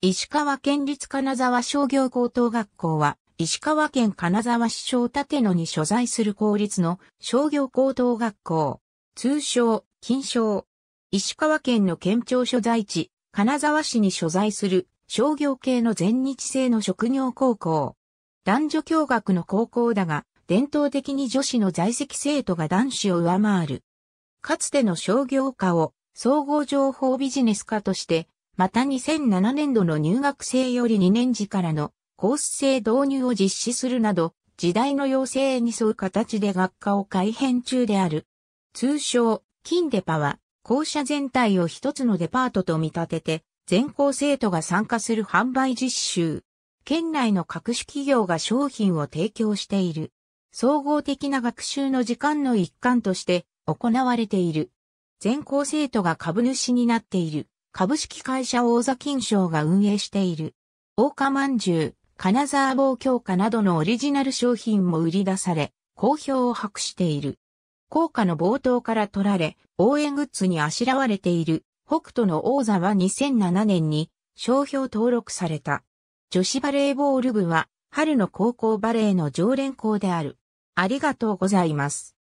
石川県立金沢商業高等学校は、石川県金沢市小立野に所在する公立の商業高等学校、通称、金賞。石川県の県庁所在地、金沢市に所在する商業系の全日制の職業高校。男女共学の高校だが、伝統的に女子の在籍生徒が男子を上回る。かつての商業科を総合情報ビジネス科としてまた2007年度の入学生より2年次からのコース制導入を実施するなど、時代の要請に沿う形で学科を改編中である。通称、金デパは、校舎全体を一つのデパートと見立てて、全校生徒が参加する販売実習。県内の各種企業が商品を提供している。総合的な学習の時間の一環として行われている。全校生徒が株主になっている。株式会社大座金賞が運営している。大岡饅頭、金沢棒強化などのオリジナル商品も売り出され、好評を博している。効果の冒頭から取られ、応援グッズにあしらわれている、北斗の王座は2007年に商標登録された。女子バレーボール部は、春の高校バレーの常連校である。ありがとうございます。